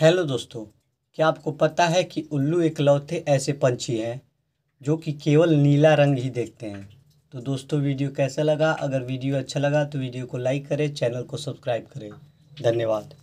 hello दोस्तों क्या आपको पता है कि उल्लू इकलौते ऐसे पंछी हैं जो कि केवल नीला रंग ही देखते हैं तो दोस्तों वीडियो कैसा लगा अगर वीडियो अच्छा लगा तो वीडियो को लाइक करें चैनल को सब्सक्राइब करें धन्यवाद